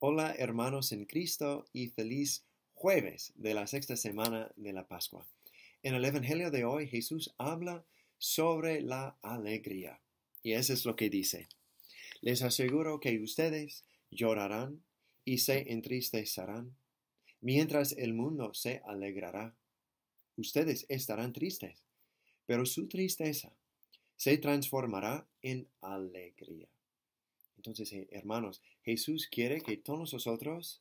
Hola hermanos en Cristo y feliz jueves de la sexta semana de la Pascua. En el Evangelio de hoy Jesús habla sobre la alegría. Y eso es lo que dice. Les aseguro que ustedes llorarán y se entristecerán, mientras el mundo se alegrará. Ustedes estarán tristes, pero su tristeza se transformará en alegría. Entonces, eh, hermanos, Jesús quiere que todos nosotros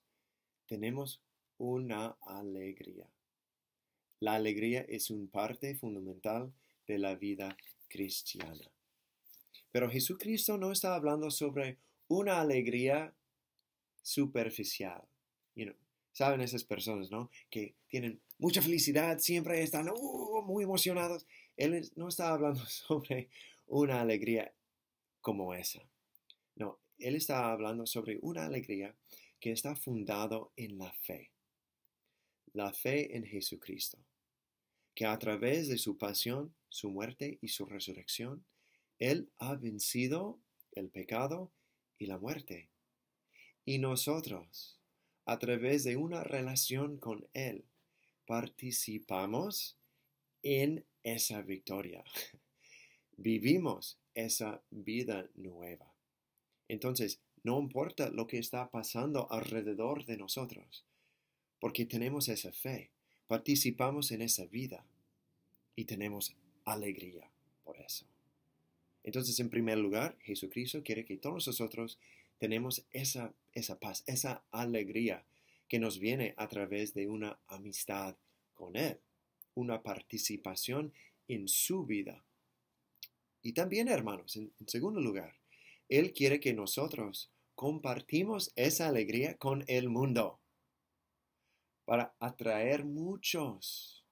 tenemos una alegría. La alegría es un parte fundamental de la vida cristiana. Pero Jesucristo no está hablando sobre una alegría superficial. Saben esas personas, ¿no? Que tienen mucha felicidad, siempre están uh, muy emocionados. Él no está hablando sobre una alegría como esa él está hablando sobre una alegría que está fundado en la fe. La fe en Jesucristo, que a través de su pasión, su muerte y su resurrección, Él ha vencido el pecado y la muerte. Y nosotros, a través de una relación con Él, participamos en esa victoria. Vivimos esa vida nueva. Entonces, no importa lo que está pasando alrededor de nosotros, porque tenemos esa fe, participamos en esa vida y tenemos alegría por eso. Entonces, en primer lugar, Jesucristo quiere que todos nosotros tenemos esa, esa paz, esa alegría que nos viene a través de una amistad con Él, una participación en su vida. Y también, hermanos, en, en segundo lugar, él quiere que nosotros compartimos esa alegría con el mundo para atraer muchos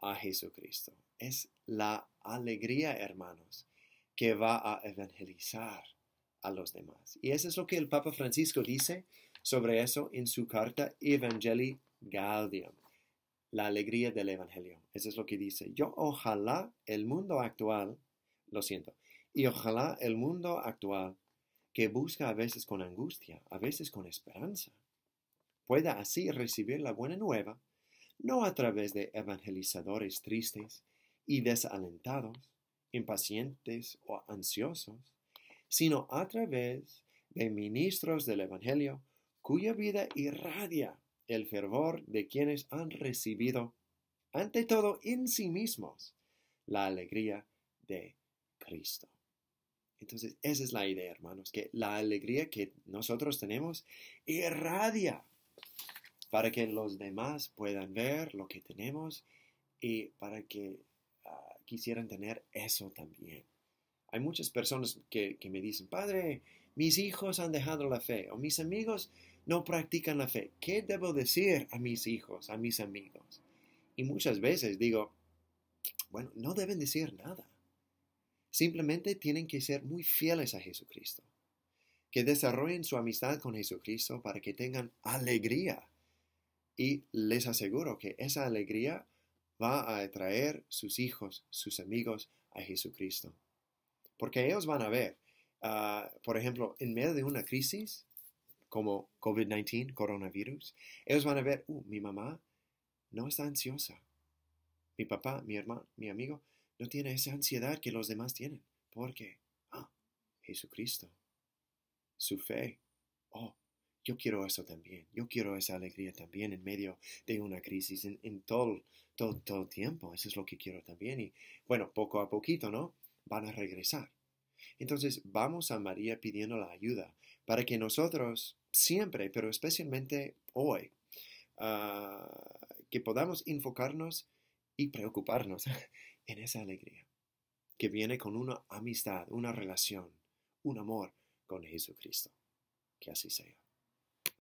a Jesucristo. Es la alegría, hermanos, que va a evangelizar a los demás. Y eso es lo que el Papa Francisco dice sobre eso en su carta Evangelii Gaudium, la alegría del Evangelio. Eso es lo que dice. Yo ojalá el mundo actual, lo siento, y ojalá el mundo actual, que busca a veces con angustia, a veces con esperanza, pueda así recibir la buena nueva, no a través de evangelizadores tristes y desalentados, impacientes o ansiosos, sino a través de ministros del Evangelio cuya vida irradia el fervor de quienes han recibido, ante todo en sí mismos, la alegría de Cristo. Entonces, esa es la idea, hermanos, que la alegría que nosotros tenemos irradia para que los demás puedan ver lo que tenemos y para que ah, quisieran tener eso también. Hay muchas personas que, que me dicen, Padre, mis hijos han dejado la fe o mis amigos no practican la fe. ¿Qué debo decir a mis hijos, a mis amigos? Y muchas veces digo, bueno, no deben decir nada Simplemente tienen que ser muy fieles a Jesucristo, que desarrollen su amistad con Jesucristo para que tengan alegría. Y les aseguro que esa alegría va a atraer sus hijos, sus amigos a Jesucristo. Porque ellos van a ver, ah, por ejemplo, en medio de una crisis como COVID-19, coronavirus, ellos van a ver, uh, mi mamá no está ansiosa. Mi papá, mi hermano, mi amigo no tiene esa ansiedad que los demás tienen, porque, ah, Jesucristo, su fe, oh, yo quiero eso también, yo quiero esa alegría también en medio de una crisis, en, todo, todo, todo tiempo, eso es lo que quiero también, y bueno, poco a poquito, ¿no? Van a regresar. Entonces vamos a María pidiendo la ayuda para que nosotros siempre, pero especialmente hoy, ah, que podamos enfocarnos y preocuparnos en esa alegría que viene con una amistad, una relación, un amor con Jesucristo. Que así sea.